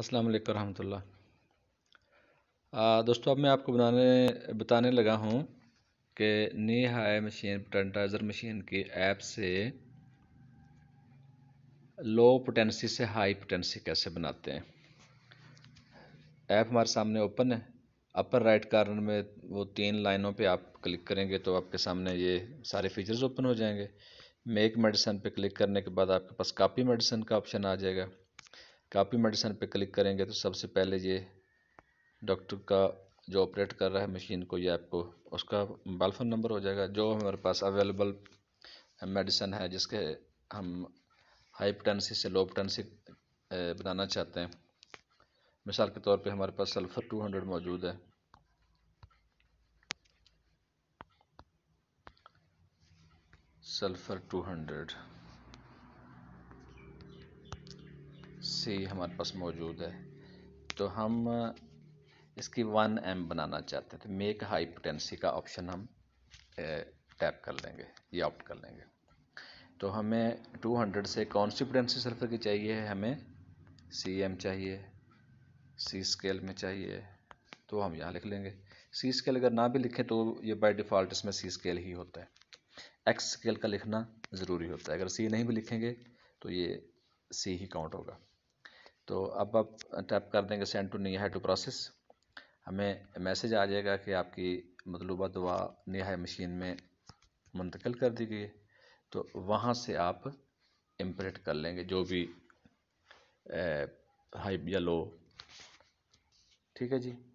अस्सलाम वालेकुम रहमतुल्लाह दोस्तों अब मैं आपको बनाने बताने लगा हूँ कि नी हाई मशीन पोटेंटाइज़र मशीन के ऐप से लो पोटेंसी से हाई पोटेंसी कैसे बनाते हैं ऐप हमारे सामने ओपन है अपर राइट कार्नर में वो तीन लाइनों पे आप क्लिक करेंगे तो आपके सामने ये सारे फीचर्स ओपन हो जाएंगे मेक मेडिसन पे क्लिक करने के बाद आपके पास कापी मेडिसन का ऑप्शन आ जाएगा कापी मेडिसन पे क्लिक करेंगे तो सबसे पहले ये डॉक्टर का जो ऑपरेट कर रहा है मशीन को या आपको उसका बालफन नंबर हो जाएगा जो हमारे पास अवेलेबल मेडिसन है जिसके हम हाई पोटेंसी से लो पोटेंसी बनाना चाहते हैं मिसाल के तौर पे हमारे पास सल्फ़र 200 मौजूद है सल्फ़र 200 सी हमारे पास मौजूद है तो हम इसकी वन एम बनाना चाहते हैं तो मेक हाई पोटेंसी का ऑप्शन हम टैप कर लेंगे या ऑप्ट कर लेंगे तो हमें 200 से कौन सी पोटेंसी सल्फर की चाहिए है हमें सी एम चाहिए सी स्केल में चाहिए तो हम यहाँ लिख लेंगे सी स्केल अगर ना भी लिखें तो ये बाय डिफ़ॉल्ट इसमें सी स्केल ही होता है एक्स स्केल का लिखना ज़रूरी होता है अगर सी नहीं भी लिखेंगे तो ये सी ही काउंट होगा तो अब आप टैप कर देंगे सेंड टू निहाय टू प्रोसेस हमें मैसेज आ जाएगा कि आपकी मतलूबा दवा निहाय मशीन में मुंतकिल कर दी गई है तो वहाँ से आप इम्प्रिंट कर लेंगे जो भी हाई या लो ठीक है जी